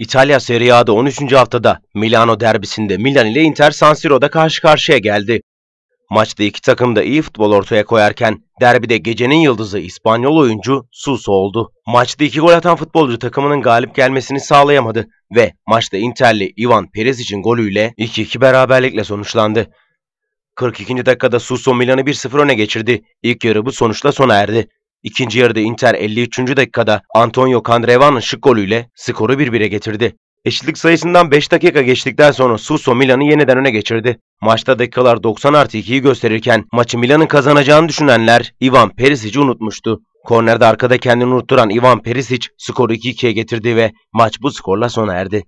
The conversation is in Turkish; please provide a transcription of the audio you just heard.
İtalya Serie A'da 13. haftada Milano derbisinde Milan ile Inter San Siro'da karşı karşıya geldi. Maçta iki takım da iyi futbol ortaya koyarken derbide gecenin yıldızı İspanyol oyuncu Suso oldu. Maçta iki gol atan futbolcu takımının galip gelmesini sağlayamadı ve maçta Interli Ivan Perez için golüyle 2-2 beraberlikle sonuçlandı. 42. dakikada Suso Milan'ı 1-0 öne geçirdi. İlk yarı bu sonuçla sona erdi. İkinci yarıda Inter 53. dakikada Antonio Candreva'nın şık golüyle skoru 1-1'e getirdi. Eşitlik sayısından 5 dakika geçtikten sonra Suso Milan'ı yeniden öne geçirdi. Maçta dakikalar 90 artı 2'yi gösterirken maçı Milan'ın kazanacağını düşünenler Ivan Perisic'i unutmuştu. Kornerde arkada kendini unutturan Ivan Perisic skoru 2-2'ye getirdi ve maç bu skorla sona erdi.